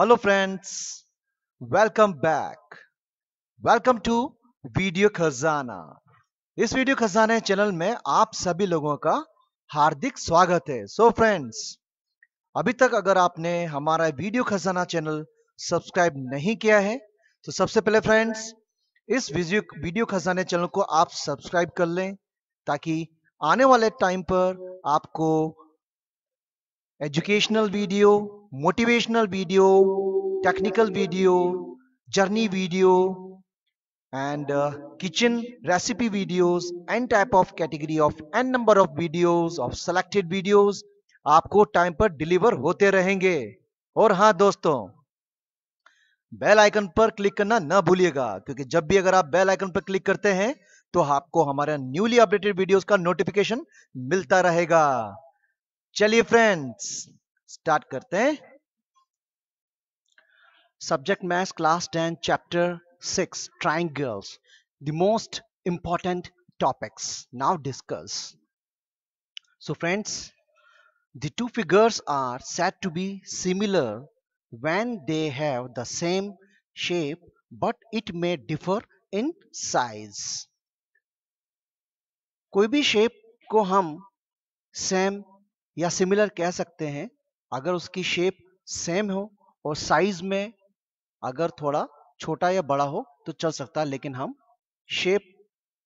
Hello friends welcome back welcome to video Khajana इस video खजाना channel में आप सभी लोगों का हार्दिक स्वागत है सो so फ्रेंड्स अभी तक अगर आपने हमारा वीडियो खजाना चैनल सब्सक्राइब नहीं किया है तो सबसे पहले फ्रेंड्स इस वीडियो वीडियो खजाने चैनल को आप सब्सक्राइब कर लें ताकि आने वाले टाइम पर आपको educational video motivational video, technical video, journey video and uh, kitchen recipe videos n type of category of n number of videos of selected videos आपको टाइम पर डिलीवर होते रहेंगे और हाँ दोस्तों बेल आइकन पर क्लिक करना ना भूलिएगा क्योंकि जब भी अगर आप बेल आइकन पर क्लिक करते हैं तो आपको हमारा न्यूली अपडेटेड वीडियोस का नोटिफिकेशन मिलता रहेगा चलिए फ्रेंड्स स्टार्ट करते हैं subject maths class ten chapter six triangles the most important topics now discuss so friends the two figures are set to be similar when they have the same shape but it may differ in size कोई भी shape को हम same या similar कह सकते हैं अगर उसकी शेप सेम हो और साइज में अगर थोड़ा छोटा या बड़ा हो तो चल सकता है लेकिन हम शेप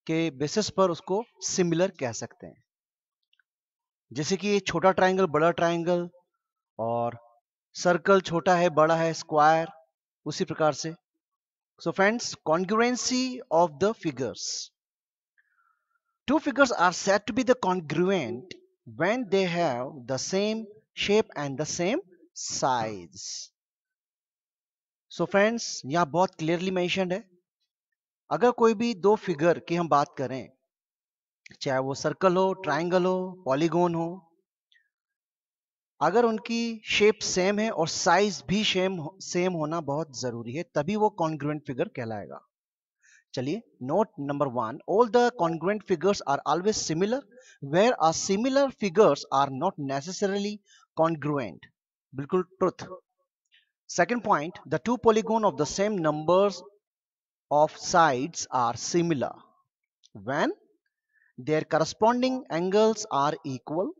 के बेसिस पर उसको सिमिलर कह सकते हैं जैसे कि ये छोटा ट्रायंगल बड़ा ट्रायंगल और सर्कल छोटा है बड़ा है स्क्वायर उसी प्रकार से so friends congruency of the figures two figures are set to be the congruent when they have the same shape and the same size so friends यहाँ बहुत clearly mentioned है अगर कोई भी दो figure की हम बात करें चाहे वो circle हो triangle हो polygon हो अगर उनकी शेप सेम है और साइज भी सेम सेम होना बहुत जरूरी है तभी वो कॉन्ग्रुएंट फिगर कहलाएगा चलिए note number one all the congruent figures are always similar where are similar figures are not necessarily congruent बिल्कुल truth second point the two polygon of the same numbers of sides are similar when their corresponding angles are equal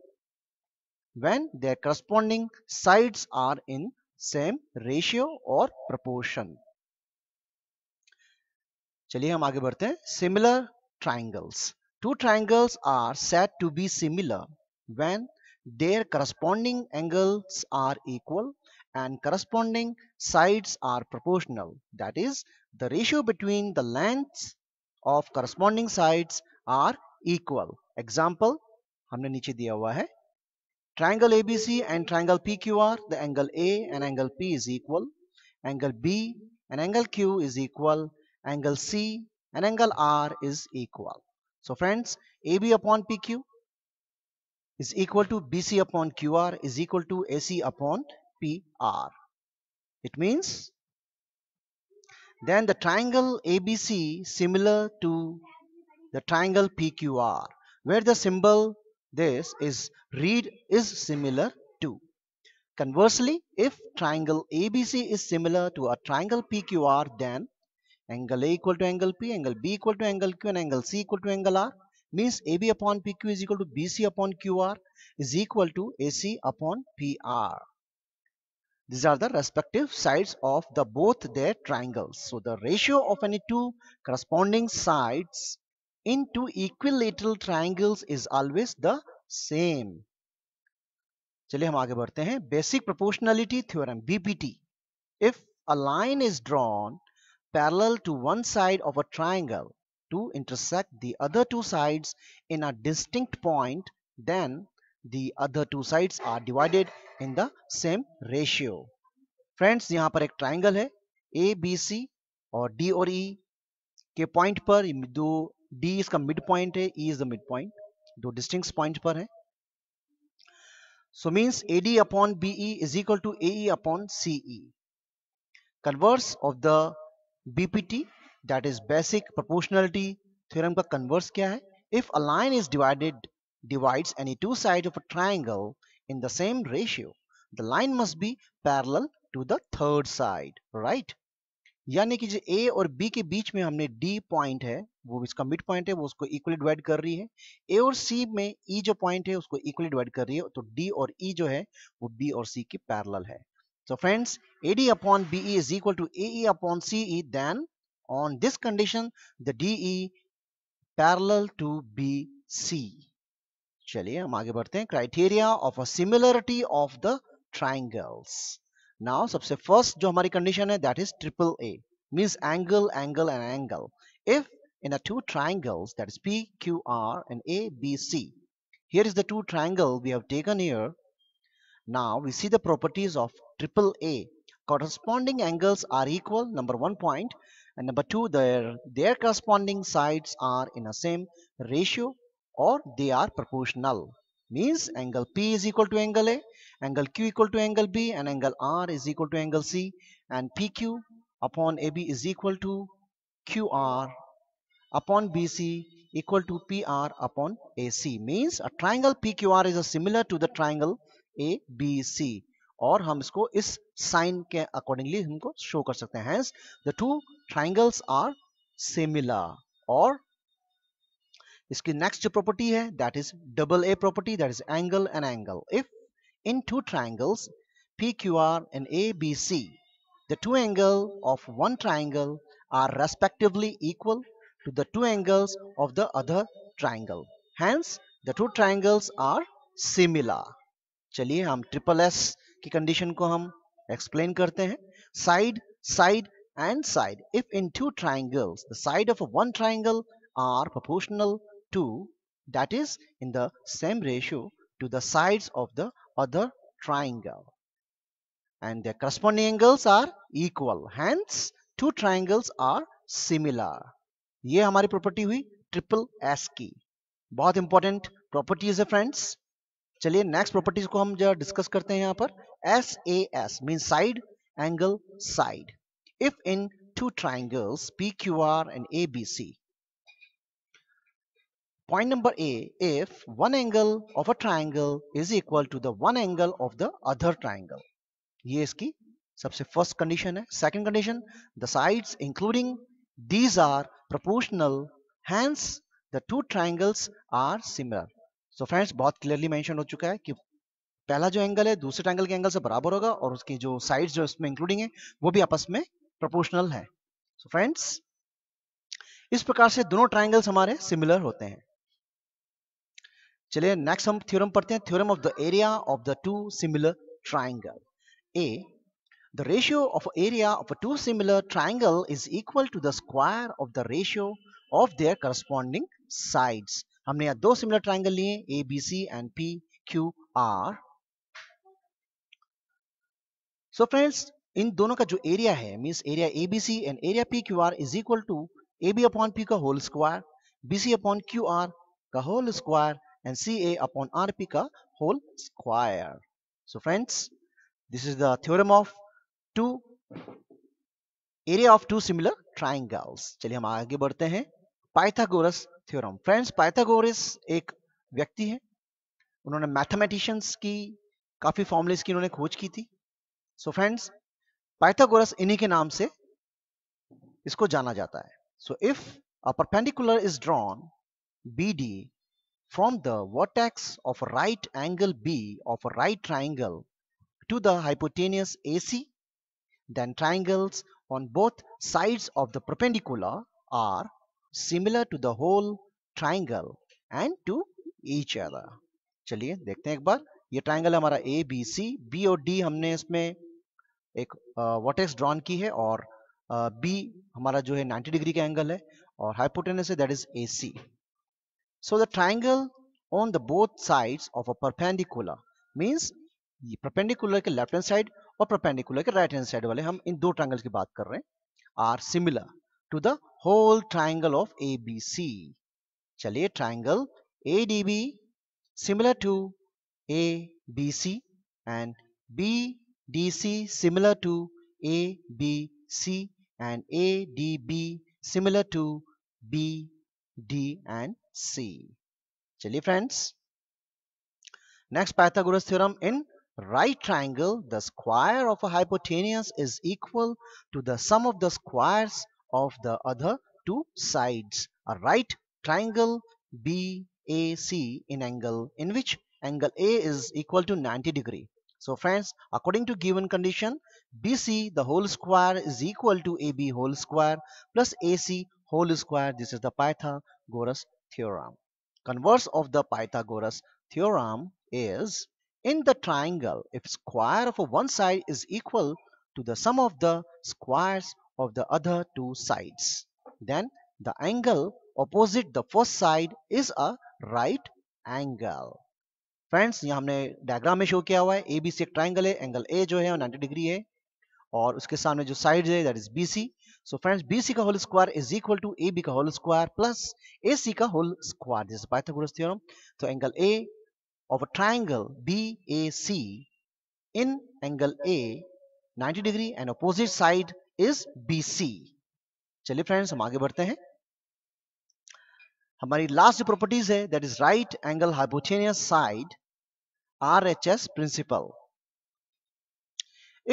when their corresponding sides are in same ratio or proportion चलिए हम आगे बढ़ते हैं Similar triangles. Two triangles are said to be similar when their corresponding angles are equal and corresponding sides are proportional. That is, the ratio between the lengths of corresponding sides are equal. Example, हमने नीचे दिया हुआ triangle ABC and triangle PQR, the angle A and angle P is equal, angle B and angle Q is equal, angle C and angle R is equal. So friends, AB upon PQ is equal to BC upon QR is equal to AC upon PR. It means then the triangle ABC similar to the triangle PQR where the symbol this is read is similar to. Conversely, if triangle ABC is similar to a triangle PQR then angle A equal to angle P, angle B equal to angle Q and angle C equal to angle R means AB upon PQ is equal to BC upon QR is equal to AC upon PR. These are the respective sides of the both their triangles. So the ratio of any two corresponding sides in two equilateral triangles is always the same. चलिए हम आगे बढ़ते हैं basic proportionality theorem BPT if a line is drawn parallel to one side of a triangle to intersect the other two sides in a distinct point then the other two sides are divided in the same ratio friends यहाँ पर एक triangle है ए B सी और D और ई e के point पर दो D इसका मिड पॉइंट है E is the mid point दो डिस्टिंग पॉइंट पर है so means A D upon B E is equal to A upon C E converse of the BPT that is basic proportionality theorem का converse क्या है if a line is divided divides any two side of a triangle in the same ratio the line must be parallel to the third side right यानी कि जो ए और B के बीच में हमने डी पॉइंट है वो इसका मिड पॉइंट है वो उसको इक्वली डिवाइड कर रही है ए और सी में ई E जो पॉइंट है उसको इक्वली डिवाइड कर रही है तो डी और ई E जो है वो बी और सी के पैरेलल है so friends A D upon BE is equal to AE upon C E then On this condition, the DE parallel to BC. चलिए हम आगे बढ़ते हैं criteria of a similarity of the triangles now सबसे first जो हमारी condition है that is triple angle, means angle angle and in a two triangles that is PQR and ABC. Here is the two triangle we have taken here. Now we see the properties of triple A. Corresponding angles are equal. Number one point, and number two their their corresponding sides are in the same ratio or they are proportional means angle P is equal to angle A, angle Q equal to angle B, and angle R is equal to angle C, and PQ upon AB is equal to QR upon BC equal to PR upon AC means a triangle PQR is similar to the triangle ABC Or हम इसको इस sign के accordingly हमको show कर सकते triangles are similar और इसकी next जो प्रॉपर्टी है that is double A property that is angle and angle if in two triangles P Q R and A B C the two angle of one triangle are respectively equal to the two angles of the other triangle hence the two triangles are similar चलिए हम triple S की condition को हम explain करते हैं side side and side if in two triangles the side of one triangle are proportional to that is in the same ratio to the sides of the other triangle and their corresponding angles are equal hence two triangles are similar ye hamari property hui triple S की बहुत important properties है friends चलिए next properties को हम जरा discuss करते हैं यहाँ पर S A S mean side angle side if in two triangles PQR and ABC. Point number A, if one angle of a triangle is equal to the one angle of the other triangle. ये इसकी सबसे first condition है Second condition, the sides including these are proportional, hence the two triangles are similar. So friends, बहुत clearly mentioned हो चुका है कि पहला जो एंगल है दूसरे ट्राइंगल के एंगल से बराबर होगा और उसकी जो साइड्स जो इसमें इंक्लूडिंग है वो भी आपस में प्रोपोर्शनल है सो so फ्रेंड्स इस प्रकार से दोनों ट्राइंगल्स हमारे सिमिलर होते हैं चलिए नेक्स्ट हम थ्योरम पढ़ते हैं theorem of the area of the two similar triangle a the ratio of area of a two similar triangle is equal to the square of the ratio of their corresponding side हमने यहां दो similar triangle लिए A B C and P Q R so friends इन दोनों का जो area है means area A B C and area P Q R is equal to A B upon P का whole square B C upon Q R का whole square and C A upon R P का whole square so friends this is the theorem of two area of two similar triangles चलिए हम आगे बढ़ते हैं Pythagoras theorem friends Pythagoras एक व्यक्ति है उन्होंने मैथमेटिशियंस की काफी फॉर्मुलेस की उन्होंने खोज की थी सो फ्रेंड्स पाइथागोरस इन्हीं के नाम से इसको जाना जाता है so if a perpendicular is drawn B D from the vertex of right angle B of right triangle to the hypotenuse A C then triangles on both side of the perpendicular are similar to the whole triangle and to each other चलिए देखते हैं एक बार ये triangle हमारा A B C B और D हमने इसमें एक वॉटेक्स ड्रॉन की है और बी हमारा जो है 90 डिग्री का एंगल है और हाइपोटेनस है that is A C so the triangle on the both side of a perpendicular means perpendicular के लेफ्ट हैंड साइड और परपेंडिकुलर के राइट हैंड साइड वाले हम इन दो ट्राइंगल की बात कर रहे हैं are similar to the whole triangle of A B C चलिए triangle A D B similar to A B C and B DC similar to ABC and ADB similar to B, D and C. Chali friends. Next Pythagoras theorem in right triangle the square of a hypotenuse is equal to the sum of the squares of the other two sides. A right triangle BAC in angle in which angle A is equal to 90 degree so friends, according to given condition, BC the whole square is equal to AB whole square plus AC whole square. This is the Pythagoras theorem. Converse of the Pythagoras theorem is in the triangle, if square of one side is equal to the sum of the squares of the other two sides, then the angle opposite the first side is a right angle. Friends यहाँ हमने diagram में show किया हुआ है ए B सी एक triangle है angle A जो है 90 डिग्री है और उसके सामने जो साइड है that is B C so friends B C का whole square is equal to A B का whole square plus A C का होल स्क्वायर जैसे पाइथागोरस थ्योरम तो angle A of a triangle B A C in angle A 90 degree and opposite side is B C चलिए friends हम आगे बढ़ते हैं हमारी लास्ट प्रॉपर्टीज है that is right angle hypotenuse side R H S principle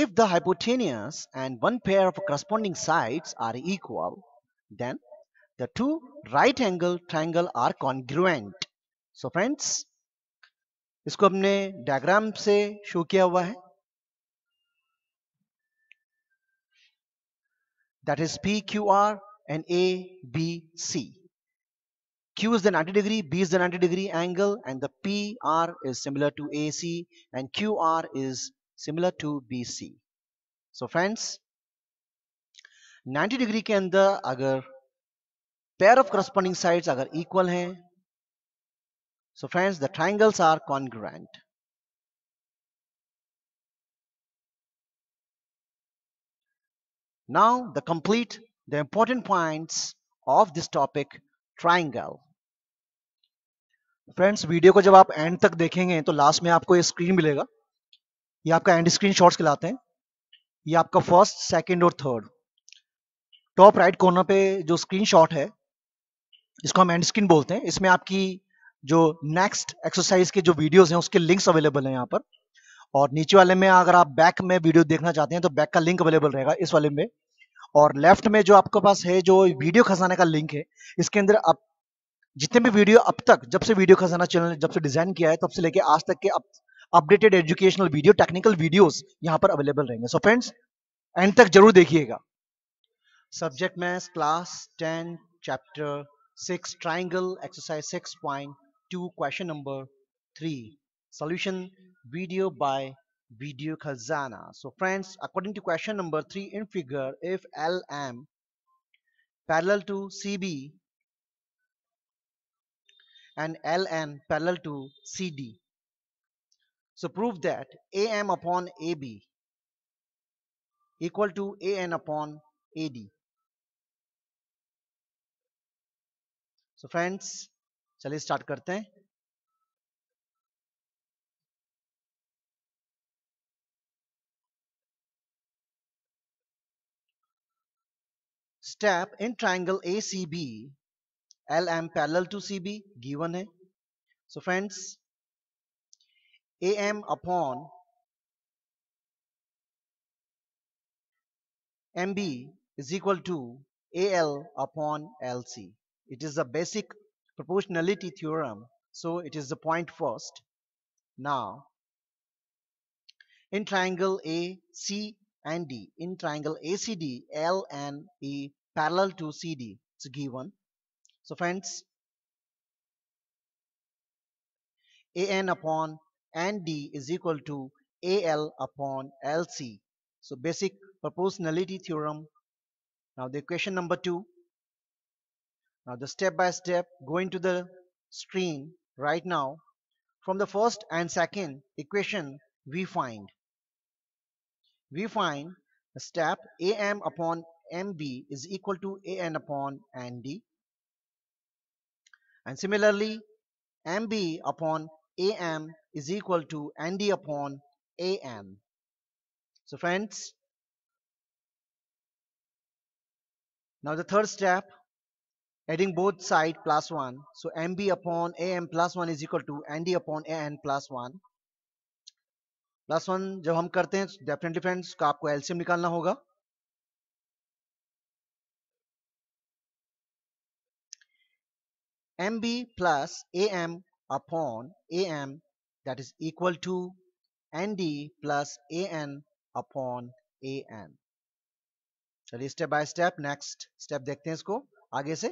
If the hypotenuse and one pair of corresponding sides are equal, then the two right angle triangle are congruent. So friends, इसको हमने diagram से show किया हुआ है that is P Q R and A B C Q is the 90 degree, B is the 90 degree angle, and the PR is similar to AC, and QR is similar to BC. So friends, 90 degree के अंदर अगर pair of corresponding sides अगर equal हैं So friends, the triangles are congruent. now the complete the important points of this topic triangle friends video को जब आप and तक देखेंगे तो लास्ट में आपको ये स्क्रीन मिलेगा ये आपका एंड स्क्रीन शॉर्ट्स खिलाते हैं ये आपका फर्स्ट सेकंड और थर्ड टॉप राइट कॉर्नर पे जो स्क्रीन शॉट है इसको हम एंड स्क्रीन बोलते हैं इसमें आपकी जो नेक्स्ट एक्सरसाइज के जो वीडियोज हैं उसके लिंक्स अवेलेबल हैं यहाँ पर और नीचे वाले में अगर आप बैक में वीडियो देखना चाहते हैं तो बैक का लिंक अवेलेबल रहेगा इस वाले में और लेफ्ट में जो आपके पास है जो वीडियो खसाने का लिंक है इसके अंदर आप जितने भी वीडियो अब तक जब से वीडियो खजाना चैनल जब से डिजाइन किया है तब से लेके आज तक के updated educational video technical videos यहाँ पर अवेलेबल रहेंगे सो फ्रेंड्स एंड तक जरूर देखिएगा subject maths class ten chapter six triangle exercise six point two question number three solution video by video Khajana so friends according to question number three in figure if L M parallel to C B and LN parallel to CD. So prove that AM upon AB equal to AN upon AD. So friends, चलिए start. करते हैं step in triangle ACB LM parallel to CB given. B given है so friends A is equal to AL upon LC. It is a basic proportionality theorem. So it is the point first. Now, in triangle AC and D, in triangle ACD, L and E parallel to CD, it's given. So friends, AN upon ND is equal to AL upon LC. So basic proportionality theorem. Now the equation number two. Now the step by step going to the screen right now. From the first and second equation we find. We find step AM upon MB is equal to AN upon ND. And similarly, MB upon AM is equal to ND upon AM. So friends, now the third step, adding both side plus 1. So MB upon AM plus 1 is equal to ND upon AN plus 1. Plus one जब हम करते हैं definitely friends का आपको एल्सियम निकालना होगा MB plus AM upon AM that is equal to ND plus AN upon AN. चलिए step by step next step देखते हैं इसको आगे से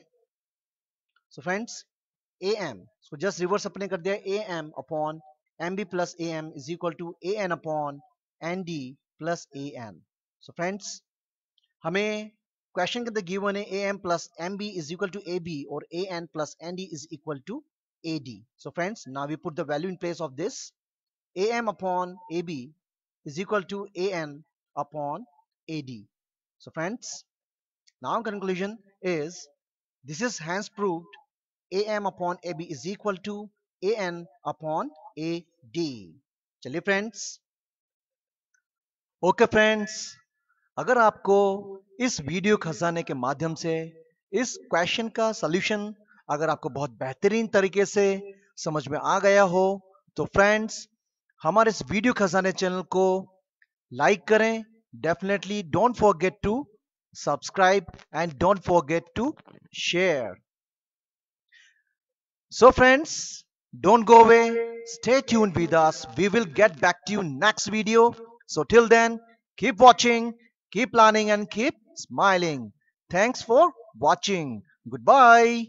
सो फ्रेंड्स ए एम इसको जस्ट रिवर्स अपने कर दिया A M upon M B plus A M is equal to A N upon N D plus A N so friends हमें question के अंदर given am plus mb is equal to ab or an plus nd is equal to ad so friends now we put the value in place of this am upon ab is equal to an upon ad so friends now conclusion is this is hence proved am upon ab is equal to an upon ad चलिए friends, okay friends. अगर आपको इस video खजाने के माध्यम से इस question का सोल्यूशन अगर आपको बहुत बेहतरीन तरीके से समझ में आ गया हो तो फ्रेंड्स हमारे इस वीडियो खजाने चैनल को लाइक करें definitely don't forget to subscribe and don't forget to share so friends don't go away stay tune with us we will get back to you next video so till then keep watching Keep learning and keep smiling. Thanks for watching. Goodbye.